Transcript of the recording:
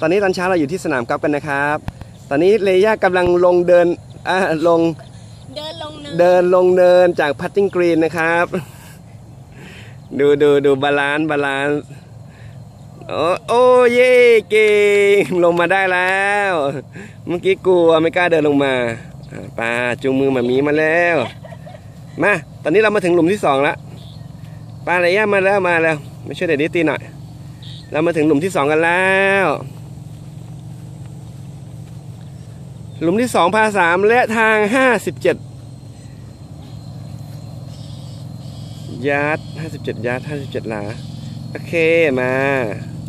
ตอนนี้ตอนเช้าเราอยู่ที่สนามกอล์ฟกันนะครับ ตอนนี้เลยากำลังลงเดินอ่าลงเดินลงเนินเดินลงเนินจากพัตติ้งกรีนนะครับ ดูดูดูบาลานซ์บาลานซ์โอ้เย่เก่งลงมาได้แล้ว เมื่อกี้กลัวไม่กล้า เดินลงมาป้าจูงมือมามีมาแล้ว มาตอนนี้เรามาถึงหลุมที่สองแล้วป้าอะไรย่ามาแล้วมาแล้ว ไม่ช่วยเด็ดนี้ตีหน่อยเรามาถึงหลุมที่สองกันแล้ว หลุมที่สองพาสามและทางห้าสิบเจ็ดยาร์ดห้าสิบเจ็ดยาร์ดห้าสิบเจ็ดหลาโอเค มา